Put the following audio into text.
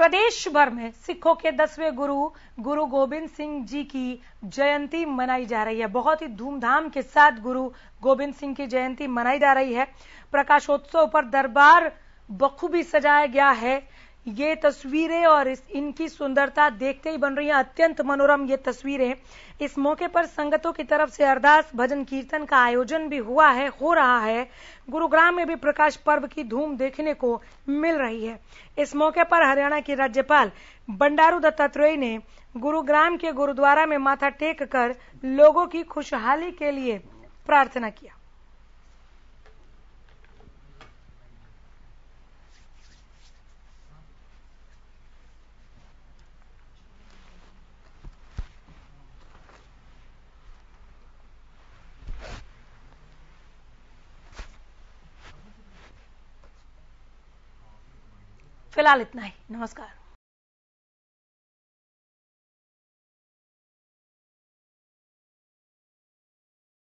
प्रदेश भर में सिखों के दसवें गुरु गुरु गोविंद सिंह जी की जयंती मनाई जा रही है बहुत ही धूमधाम के साथ गुरु गोविंद सिंह की जयंती मनाई जा रही है प्रकाशोत्सव पर दरबार बखूबी सजाया गया है ये तस्वीरें और इस इनकी सुंदरता देखते ही बन रही है अत्यंत मनोरम ये तस्वीरें इस मौके पर संगतों की तरफ से अरदास भजन कीर्तन का आयोजन भी हुआ है हो रहा है गुरुग्राम में भी प्रकाश पर्व की धूम देखने को मिल रही है इस मौके पर हरियाणा के राज्यपाल बंडारू दत्तात्रेय ने गुरुग्राम के गुरुद्वारा में माथा टेक कर लोगों की खुशहाली के लिए प्रार्थना किया फिलहाल इतना ही नमस्कार